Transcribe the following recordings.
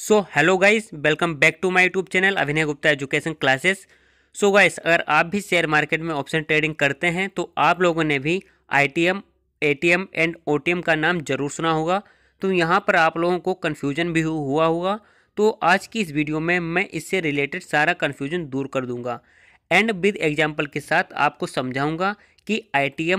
so hello guys welcome back to my YouTube channel Abhinay Gupta education classes so guys अगर आप भी share market में option trading करते हैं तो आप लोगों ने भी आईटीएम एटीएम एंड ओटीएम का नाम जरूर सुना होगा तो यहाँ पर आप लोगों को कन्फ्यूजन भी हुआ होगा तो आज की इस वीडियो में मैं इससे रिलेटेड सारा कन्फ्यूजन दूर कर दूँगा एंड विद एग्जाम्पल के साथ आपको समझाऊँगा कि I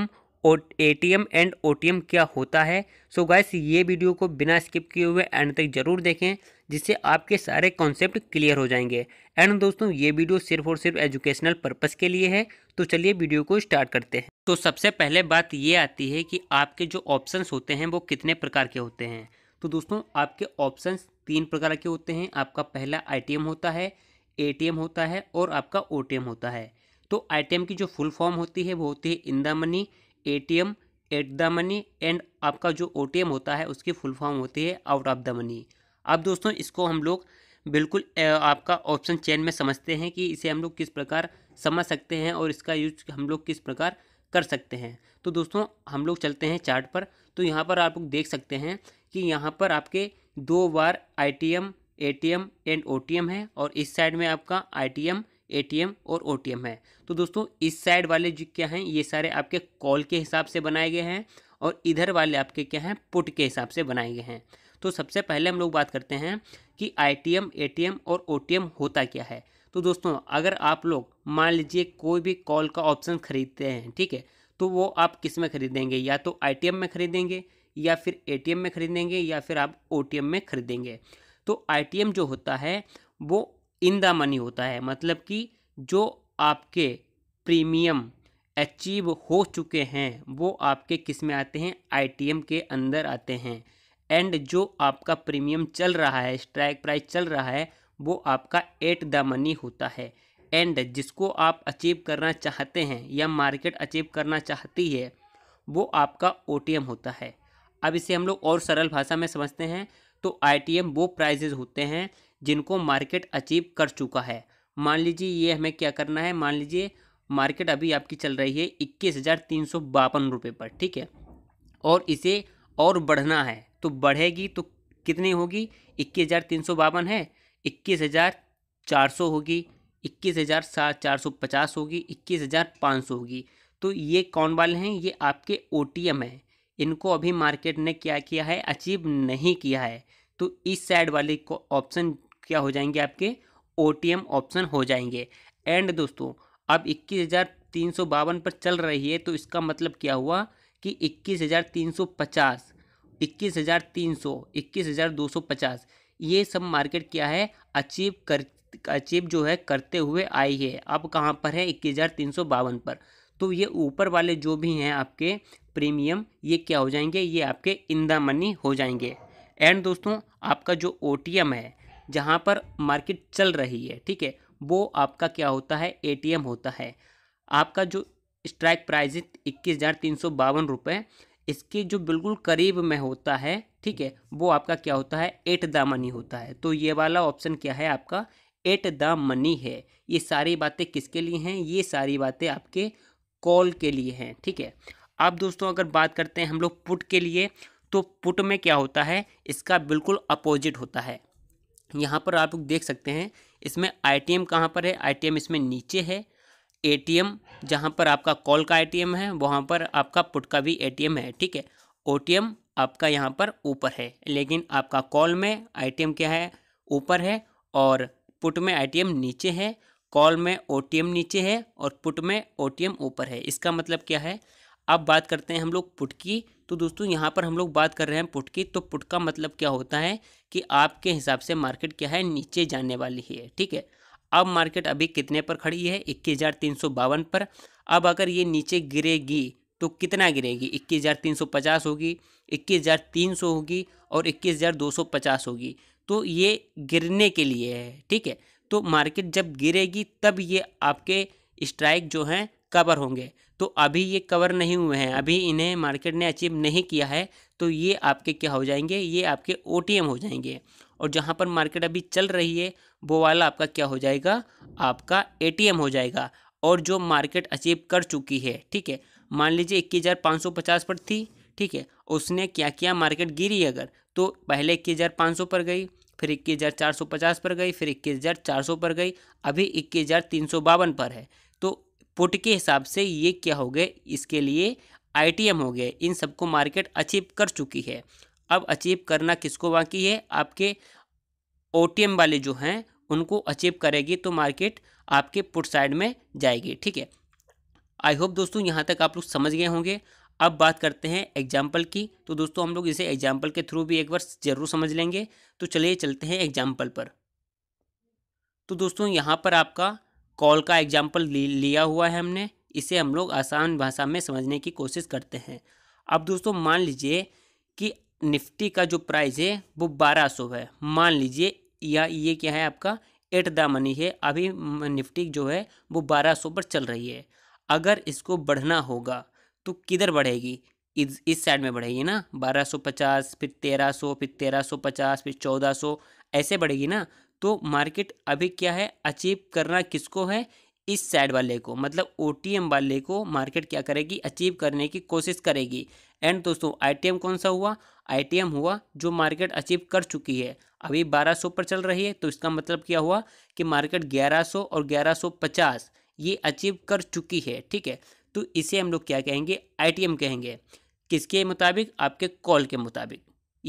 O A T M and O T M क्या होता है सो so गाइस ये वीडियो को बिना स्किप किए हुए एंड तक जरूर देखें जिससे आपके सारे कॉन्सेप्ट क्लियर हो जाएंगे एंड दोस्तों ये वीडियो सिर्फ और सिर्फ एजुकेशनल पर्पज़ के लिए है तो चलिए वीडियो को स्टार्ट करते हैं तो सबसे पहले बात ये आती है कि आपके जो ऑप्शंस होते हैं वो कितने प्रकार के होते हैं तो दोस्तों आपके ऑप्शंस तीन प्रकार के होते हैं आपका पहला आई होता है ए होता है और आपका ओ होता है तो आई की जो फुल फॉर्म होती है वो होती है in the money ATM at the money and आपका जो ओ होता है उसकी फुल फॉर्म होती है आउट ऑफ द मनी अब दोस्तों इसको हम लोग बिल्कुल आपका ऑप्शन चेन में समझते हैं कि इसे हम लोग किस प्रकार समझ सकते हैं और इसका यूज हम लोग किस प्रकार कर सकते हैं तो दोस्तों हम लोग चलते हैं चार्ट पर तो यहाँ पर आप लोग देख सकते हैं कि यहाँ पर आपके दो बार I T M A T M and O T M है और इस साइड में आपका I T M A T M और ओ टी एम है तो दोस्तों इस साइड वाले जो क्या हैं ये सारे आपके कॉल के हिसाब से बनाए गए हैं और इधर वाले आपके क्या हैं पुट के हिसाब से बनाए गए हैं तो सबसे पहले हम लोग बात करते हैं कि आईटीएम एटीएम और ओटीएम होता क्या है तो दोस्तों अगर आप लोग मान लीजिए कोई भी कॉल का ऑप्शन खरीदते हैं ठीक है तो वो आप किस में खरीदेंगे या तो आईटीएम में खरीदेंगे या फिर एटीएम में खरीदेंगे या फिर आप ओटीएम में खरीदेंगे तो आईटीएम जो होता है वो इन द मनी होता है मतलब कि जो आपके प्रीमियम अचीव हो चुके हैं वो आपके किस में आते हैं आईटीएम के अंदर आते हैं एंड जो आपका प्रीमियम चल रहा है स्ट्राइक प्राइस चल रहा है वो आपका एट द मनी होता है एंड जिसको आप अचीव करना चाहते हैं या मार्केट अचीव करना चाहती है वो आपका ओ होता है अब इसे हम लोग और सरल भाषा में समझते हैं तो आई वो प्राइजेज होते हैं जिनको मार्केट अचीव कर चुका है मान लीजिए ये हमें क्या करना है मान लीजिए मार्केट अभी आपकी चल रही है इक्कीस हज़ार तीन सौ बावन रुपये पर ठीक है और इसे और बढ़ना है तो बढ़ेगी तो कितनी होगी इक्कीस हज़ार तीन सौ बावन है इक्कीस हज़ार चार सौ होगी इक्कीस हज़ार सात चार सौ पचास होगी इक्कीस हज़ार पाँच सौ होगी तो ये कौन वाले हैं ये आपके ओ टी एम है इनको अभी मार्केट ने क्या किया है अचीव नहीं किया है तो इस साइड वाले को ऑप्शन क्या हो जाएंगे आपके ओ टी एम ऑप्शन हो जाएंगे एंड दोस्तों अब इक्कीस हज़ार तीन सौ बावन पर चल रही है तो इसका मतलब क्या हुआ कि इक्कीस हज़ार तीन सौ पचास इक्कीस हज़ार तीन सौ इक्कीस हज़ार दो सौ पचास ये सब मार्केट क्या है अचीव कर अचीव जो है करते हुए आई है अब कहाँ पर है इक्कीस हज़ार तीन सौ बावन पर तो ये ऊपर वाले जो भी हैं आपके प्रीमियम ये क्या हो जाएंगे ये आपके इंदा मनी हो जाएंगे एंड दोस्तों आपका जो ओ है जहाँ पर मार्केट चल रही है ठीक है वो आपका क्या होता है ए होता है आपका जो स्ट्राइक प्राइज इक्कीस हज़ार तीन सौ बावन रुपये इसके जो बिल्कुल करीब में होता है ठीक है वो आपका क्या होता है एट द मनी होता है तो ये वाला ऑप्शन क्या है आपका एट द मनी है ये सारी बातें किसके लिए हैं ये सारी बातें आपके कॉल के लिए हैं ठीक है अब दोस्तों अगर बात करते हैं हम लोग पुट के लिए तो पुट में क्या होता है इसका बिल्कुल अपोजिट होता है यहाँ पर आप देख सकते हैं इसमें एम कहाँ पर है एम इसमें नीचे है एम जहाँ पर आपका कॉल का एटीएम है वहाँ पर आपका पुट का भी एटीएम है ठीक है ओटीएम आपका यहाँ पर ऊपर है लेकिन आपका कॉल में आईटीएम क्या है ऊपर है और पुट में आईटीएम नीचे है कॉल में ओटीएम नीचे है और पुट में ओटीएम ऊपर है इसका मतलब क्या है अब बात करते हैं हम लोग पुट की तो दोस्तों यहाँ पर हम लोग बात कर रहे हैं पुट की तो पुट का मतलब क्या होता है कि आपके हिसाब से मार्केट क्या है नीचे जाने वाली है ठीक है अब मार्केट अभी कितने पर खड़ी है इक्कीस पर अब अगर ये नीचे गिरेगी तो कितना गिरेगी इक्कीस हज़ार तीन सौ पचास होगी इक्कीस हज़ार तीन सौ होगी और इक्कीस हज़ार दो सौ पचास होगी तो ये गिरने के लिए है ठीक है तो मार्केट जब गिरेगी तब ये आपके स्ट्राइक जो हैं कवर होंगे तो अभी ये कवर नहीं हुए हैं अभी इन्हें मार्केट ने अचीव नहीं किया है तो ये आपके क्या हो जाएंगे ये आपके ओ हो जाएंगे और जहाँ पर मार्केट अभी चल रही है वो वाला आपका क्या हो जाएगा आपका ए हो जाएगा और जो मार्केट अचीव कर चुकी है ठीक है मान लीजिए इक्कीस हज़ार पाँच सौ पचास पर थी ठीक है उसने क्या किया मार्केट गिरी अगर तो पहले इक्कीस हज़ार पाँच सौ पर गई फिर इक्कीस हज़ार चार सौ पचास पर गई फिर इक्कीस हज़ार चार सौ पर गई अभी इक्कीस हज़ार तीन सौ बावन पर है तो पुट के हिसाब से ये क्या हो गए इसके लिए आईटीएम हो गए इन सबको मार्केट अचीव कर चुकी है अब अचीव करना किसको बाकी है आपके ओ वाले जो हैं उनको अचीव करेगी तो मार्केट आपके पुट साइड में जाएगी ठीक है आई होप दोस्तों यहाँ तक आप लोग समझ गए होंगे अब बात करते हैं एग्जाम्पल की तो दोस्तों हम लोग इसे एग्जाम्पल के थ्रू भी एक बार ज़रूर समझ लेंगे तो चलिए चलते हैं एग्जाम्पल पर तो दोस्तों यहाँ पर आपका कॉल का एग्जाम्पल लिया हुआ है हमने इसे हम लोग आसान भाषा में समझने की कोशिश करते हैं अब दोस्तों मान लीजिए कि निफ्टी का जो प्राइस है वो बारह सौ है मान लीजिए या ये क्या है आपका एट द मनी है अभी निफ्टी जो है वो बारह सौ पर चल रही है अगर इसको बढ़ना होगा तो किधर बढ़ेगी इस इस साइड में बढ़ेगी ना बारह सौ पचास फिर तेरह सौ फिर तेरह सौ पचास फिर चौदह सौ ऐसे बढ़ेगी ना तो मार्केट अभी क्या है अचीव करना किसको है इस साइड वाले को मतलब ओ वाले को मार्केट क्या करेगी अचीव करने की कोशिश करेगी एंड दोस्तों आई कौन सा हुआ आई हुआ जो मार्केट अचीव कर चुकी है अभी 1200 पर चल रही है तो इसका मतलब क्या हुआ कि मार्केट 1100 और 1150 ये अचीव कर चुकी है ठीक है तो इसे हम लोग क्या कहेंगे आई कहेंगे किसके मुताबिक आपके कॉल के मुताबिक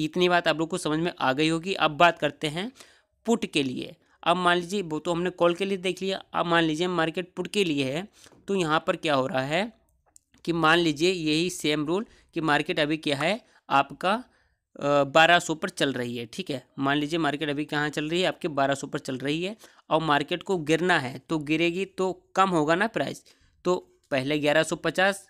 इतनी बात आप लोग को समझ में आ गई होगी अब बात करते हैं पुट के लिए अब मान लीजिए वो तो हमने कॉल के लिए देख लिया अब मान लीजिए मार्केट पुट के लिए है तो यहाँ पर क्या हो रहा है कि मान लीजिए यही सेम रूल कि मार्केट अभी क्या है आपका बारह सौ पर चल रही है ठीक है मान लीजिए मार्केट अभी कहाँ चल रही है आपके बारह सौ पर चल रही है और मार्केट को गिरना है तो गिरेगी तो कम होगा ना प्राइस तो पहले ग्यारह सौ पचास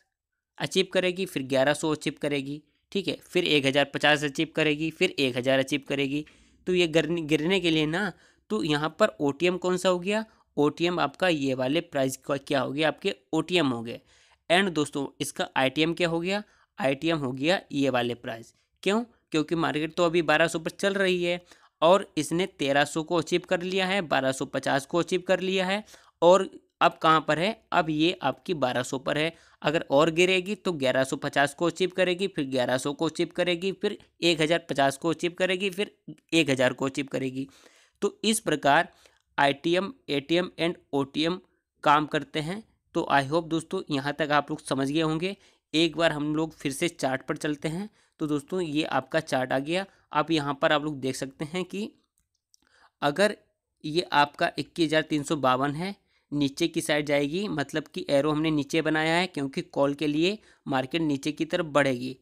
अचीव करेगी फिर ग्यारह सौ अचीव करेगी ठीक है फिर एक हज़ार पचास अचीव करेगी फिर एक हज़ार अचीव करेगी तो ये गिरने गिरने के लिए ना तो यहाँ पर ओ कौन सा हो गया ओ आपका ये वाले प्राइस क्या हो गया आपके ओ हो गए एंड दोस्तों इसका आई क्या हो गया आई हो गया ये वाले प्राइस क्यों क्योंकि मार्केट तो अभी 1200 पर चल रही है और इसने 1300 को अचीव कर लिया है 1250 को अचीव कर लिया है और अब कहाँ पर है अब ये आपकी 1200 पर है अगर और गिरेगी तो 1150 को अचीव करेगी फिर 1100 को अचीव करेगी फिर 1050 को अचीव करेगी फिर 1000 को अचीव करेगी तो इस प्रकार आईटीएम एटीएम एंड ओटीएम काम करते हैं तो आई होप दोस्तों यहाँ तक आप लोग समझ गए होंगे एक बार हम लोग फिर से चार्ट पर चलते हैं तो दोस्तों ये आपका चार्ट आ गया आप यहाँ पर आप लोग देख सकते हैं कि अगर ये आपका इक्कीस हज़ार तीन सौ बावन है नीचे की साइड जाएगी मतलब कि एरो हमने नीचे बनाया है क्योंकि कॉल के लिए मार्केट नीचे की तरफ बढ़ेगी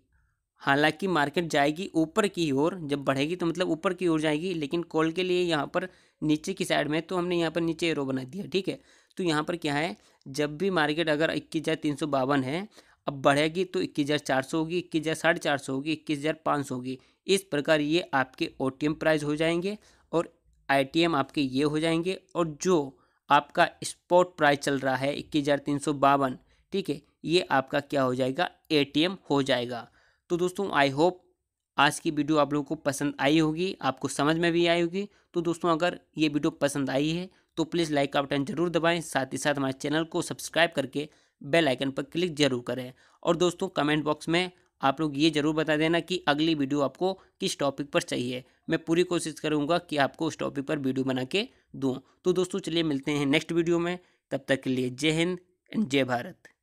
हालांकि मार्केट जाएगी ऊपर की ओर जब बढ़ेगी तो मतलब ऊपर की ओर जाएगी लेकिन कॉल के लिए यहाँ पर नीचे की साइड में तो हमने यहाँ पर नीचे एरो बना दिया ठीक है तो यहाँ पर क्या है जब भी मार्केट अगर इक्कीस हज़ार तीन सौ बावन है अब बढ़ेगी तो इक्कीस हज़ार चार सौ होगी इक्कीस हज़ार साढ़े चार सौ होगी इक्कीस हज़ार पाँच सौ होगी इस प्रकार ये आपके ओ टी एम प्राइस हो जाएंगे और आई टी एम आपके ये हो जाएंगे और जो आपका स्पॉट प्राइस चल रहा है इक्कीस हज़ार तीन सौ बावन ठीक है ये आपका क्या हो जाएगा ए टी एम हो जाएगा तो दोस्तों आई होप आज की वीडियो आप लोगों को पसंद आई होगी आपको समझ में भी आई होगी तो दोस्तों अगर ये वीडियो पसंद आई है तो प्लीज़ लाइक का बटन जरूर दबाएं साथ ही साथ हमारे चैनल को सब्सक्राइब करके बेल आइकन पर क्लिक जरूर करें और दोस्तों कमेंट बॉक्स में आप लोग ये ज़रूर बता देना कि अगली वीडियो आपको किस टॉपिक पर चाहिए मैं पूरी कोशिश करूँगा कि आपको उस टॉपिक पर वीडियो बना के दूँ तो दोस्तों चलिए मिलते हैं नेक्स्ट वीडियो में तब तक के लिए जय हिंद एंड जय भारत